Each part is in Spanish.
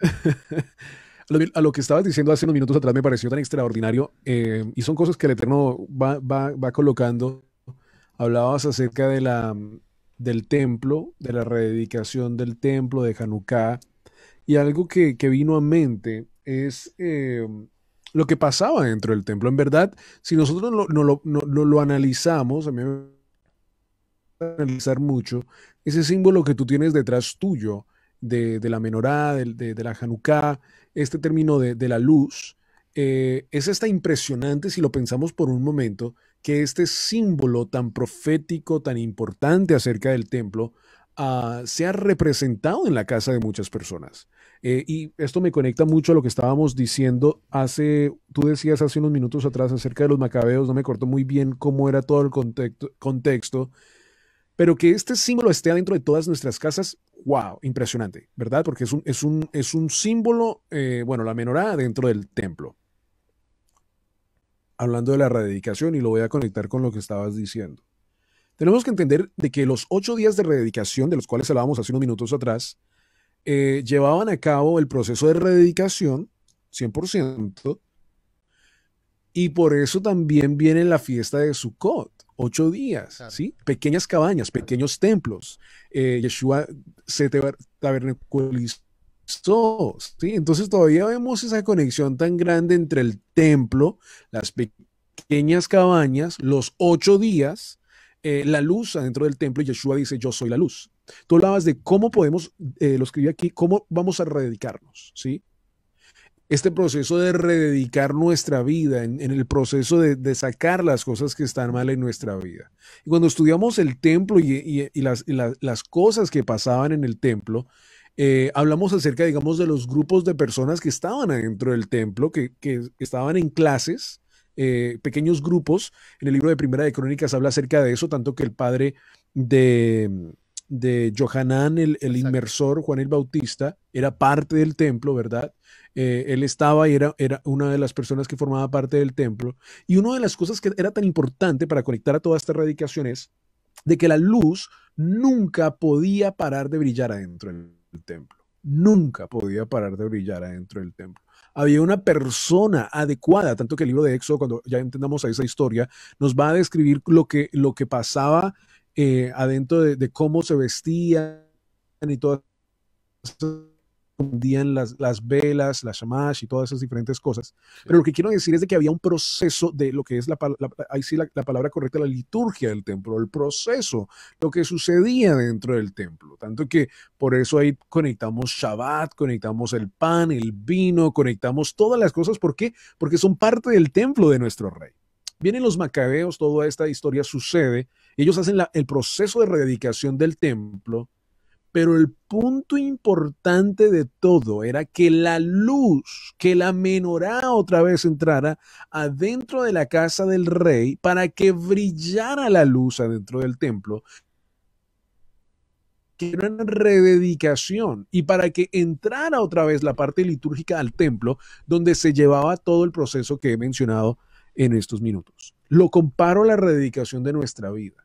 a lo que estabas diciendo hace unos minutos atrás me pareció tan extraordinario eh, y son cosas que el Eterno va, colocando. Hablabas acerca de la, del templo, de la rededicación del templo de Hanukkah y algo que, vino a mente es eh, lo que pasaba dentro del templo. En verdad, si nosotros no, lo, analizamos, a mí me analizar mucho ese símbolo que tú tienes detrás tuyo de, la menorá, de, la Hanukkah, este término de, la luz, eh, es esta impresionante si lo pensamos por un momento, que este símbolo tan profético, tan importante acerca del templo, ah, se ha representado en la casa de muchas personas. Eh, y esto me conecta mucho a lo que estábamos diciendo hace, tú decías hace unos minutos atrás acerca de los macabeos, no me cortó muy bien cómo era todo el contexto pero que este símbolo esté adentro de todas nuestras casas, wow, impresionante, ¿verdad? Porque es un, es un, símbolo, eh, bueno, la menorada dentro del templo. Hablando de la rededicación, y lo voy a conectar con lo que estabas diciendo. Tenemos que entender de que los ocho días de rededicación, de los cuales hablábamos hace unos minutos atrás, eh, llevaban a cabo el proceso de rededicación, 100%, y por eso también viene la fiesta de Sukkot ocho días, ¿sí? Pequeñas cabañas, pequeños templos. Eh, Yeshua se tabernaculizó, ¿sí? Entonces todavía vemos esa conexión tan grande entre el templo, las pequeñas cabañas, los ocho días, eh, la luz adentro del templo y Yeshua dice, yo soy la luz. Tú hablabas de cómo podemos, eh, lo escribí aquí, cómo vamos a rededicarnos, ¿sí? este proceso de rededicar nuestra vida, en, el proceso de, sacar las cosas que están mal en nuestra vida. Y cuando estudiamos el templo y, las, cosas que pasaban en el templo, eh, hablamos acerca, digamos, de los grupos de personas que estaban adentro del templo, que, estaban en clases, eh, pequeños grupos. En el libro de Primera de Crónicas habla acerca de eso, tanto que el padre de de Johanán, el, inmersor, Juan el Bautista, era parte del templo, ¿verdad? Eh, él estaba y era, era una de las personas que formaba parte del templo. Y una de las cosas que era tan importante para conectar a toda esta erradicación es de que la luz nunca podía parar de brillar adentro del templo. Nunca podía parar de brillar adentro del templo había una persona adecuada, tanto que el libro de Éxodo, cuando ya entendamos a esa historia, nos va a describir lo que, lo que pasaba eh, adentro de, cómo se vestían y todas las, las velas, las shamash y todas esas diferentes cosas. Pero lo que quiero decir es de que había un proceso de lo que es la, la la, palabra correcta, la liturgia del templo, el proceso, lo que sucedía dentro del templo. Tanto que por eso ahí conectamos Shabbat, conectamos el pan, el vino, conectamos todas las cosas. ¿Por qué? Porque son parte del templo de nuestro rey. Vienen los macabeos, toda esta historia sucede, ellos hacen el proceso de rededicación del templo, pero el punto importante de todo era que la luz, que la menorá otra vez entrara adentro de la casa del rey para que brillara la luz adentro del templo, que era una rededicación y para que entrara otra vez la parte litúrgica al templo donde se llevaba todo el proceso que he mencionado en estos minutos. Lo comparo a la rededicación de nuestra vida.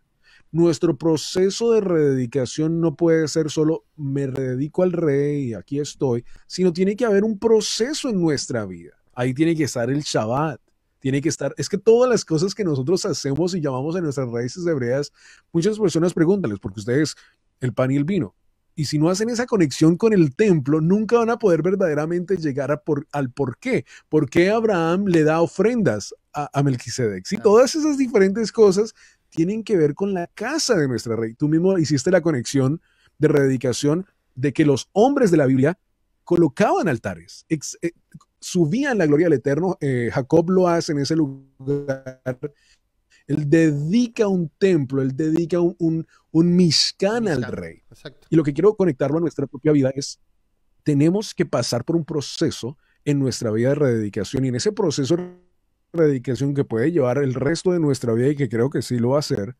Nuestro proceso de rededicación no puede ser solo me rededico al rey y aquí estoy, sino tiene que haber un proceso en nuestra vida. Ahí tiene que estar el Shabbat, tiene que estar, es que todas las cosas que nosotros hacemos y llamamos en nuestras raíces hebreas, muchas personas pregúntales, porque ustedes el pan y el vino, y si no hacen esa conexión con el templo, nunca van a poder verdaderamente llegar al por qué. ¿Por qué Abraham le da ofrendas a, Melquisedec? Ah. todas esas diferentes cosas tienen que ver con la casa de nuestro rey. Tú mismo hiciste la conexión de rededicación de que los hombres de la Biblia colocaban altares, eh, subían la gloria al Eterno. Eh, Jacob lo hace en ese lugar él dedica un templo, él dedica un, un, al rey. Y lo que quiero conectarlo a nuestra propia vida es, tenemos que pasar por un proceso en nuestra vida de rededicación y en ese proceso de rededicación que puede llevar el resto de nuestra vida y que creo que sí lo va a hacer,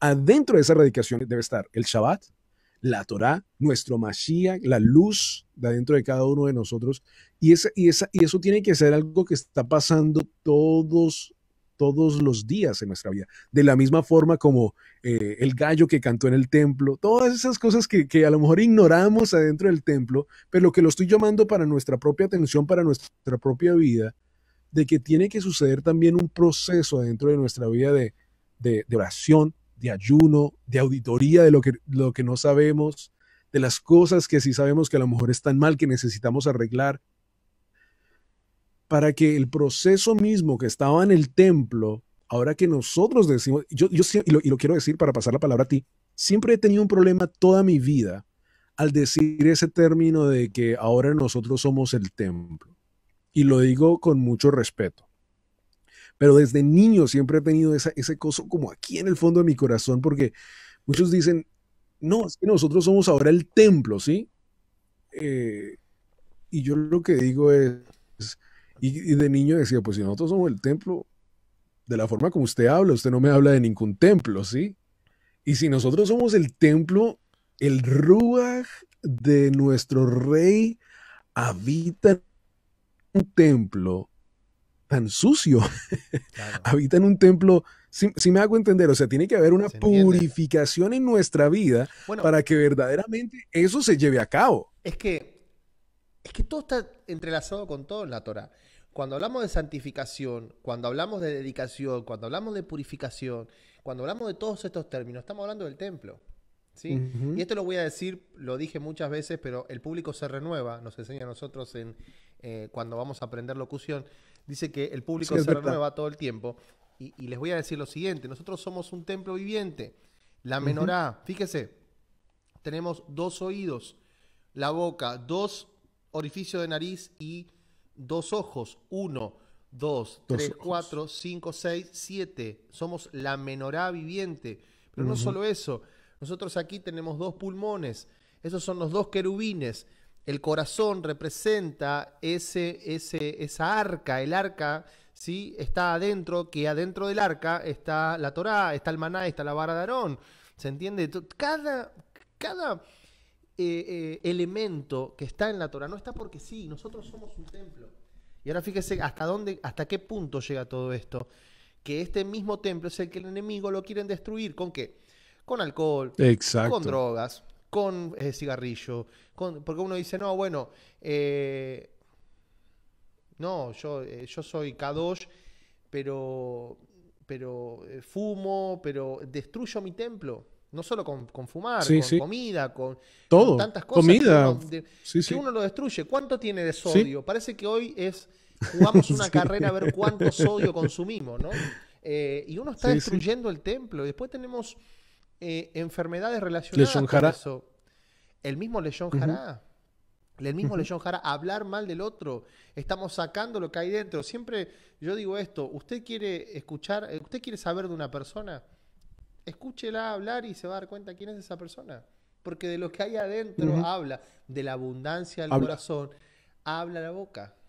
adentro de esa rededicación debe estar el Shabbat, la Torá, nuestro Mashiach, la luz de adentro de cada uno de nosotros. Y, esa, y, esa, y eso tiene que ser algo que está pasando todos todos los días en nuestra vida. De la misma forma como eh, el gallo que cantó en el templo, todas esas cosas que, a lo mejor ignoramos adentro del templo, pero que lo estoy llamando para nuestra propia atención, para nuestra propia vida, de que tiene que suceder también un proceso adentro de nuestra vida de, oración, de ayuno, de auditoría de lo que, lo que no sabemos, de las cosas que sí sabemos que a lo mejor están mal, que necesitamos arreglar, para que el proceso mismo que estaba en el templo, ahora que nosotros decimos, yo, yo y, lo, y lo quiero decir para pasar la palabra a ti, siempre he tenido un problema toda mi vida al decir ese término de que ahora nosotros somos el templo. Y lo digo con mucho respeto. Pero desde niño siempre he tenido esa, ese coso como aquí en el fondo de mi corazón, porque muchos dicen, no, es que nosotros somos ahora el templo, ¿sí? Eh, y yo lo que digo es, es y, de niño decía, pues si nosotros somos el templo, de la forma como usted habla, usted no me habla de ningún templo, ¿sí? Y si nosotros somos el templo, el Ruach de nuestro rey habita en un templo tan sucio, habita en un templo, si, me hago entender, o sea, tiene que haber una purificación en nuestra vida para que verdaderamente eso se lleve a cabo. Es que es que todo está entrelazado con todo en la Torah. Cuando hablamos de santificación, cuando hablamos de dedicación, cuando hablamos de purificación, cuando hablamos de todos estos términos, estamos hablando del templo. ¿sí? Y esto lo voy a decir, lo dije muchas veces, pero el público se renueva, nos enseña a nosotros en, eh, cuando vamos a aprender locución, dice que el público se renueva todo el tiempo. Y, les voy a decir lo siguiente, nosotros somos un templo viviente, la menorá, fíjese, tenemos dos oídos, la boca, dos orificio de nariz y dos ojos. Uno, dos, tres, cuatro, cinco, seis, siete. Somos la menorá viviente. Pero no solo eso. Nosotros aquí tenemos dos pulmones. Esos son los dos querubines. El corazón representa ese, ese, esa arca, el arca, ¿sí? Está adentro, que adentro del arca está la Torá, está el maná, está la vara de Aarón. ¿Se entiende? Cada, cada eh, eh, elemento que está en la Torah no está porque sí, nosotros somos un templo. Y ahora fíjese hasta dónde, hasta qué punto llega todo esto. Que este mismo templo es el que el enemigo lo quieren destruir. ¿Con qué? Con alcohol, con drogas, con eh, cigarrillo. Con, porque uno dice, no, bueno, no, yo, yo soy Kadosh, pero, pero fumo, pero destruyo mi templo. No solo con, fumar, con comida, con, tantas cosas. si Que, uno lo destruye. ¿Cuánto tiene de sodio? Parece que hoy es. Jugamos una carrera a ver cuánto sodio consumimos, ¿no? Eh, y uno está destruyendo el templo. después tenemos eh, enfermedades relacionadas con eso. El mismo leyón Jara. El mismo Leyón Jara, hablar mal del otro. Estamos sacando lo que hay dentro. Siempre yo digo esto, usted quiere escuchar, eh, usted quiere saber de una persona, escúchela hablar y se va a dar cuenta quién es esa persona. Porque de lo que hay adentro habla, de la abundancia del corazón, habla la boca.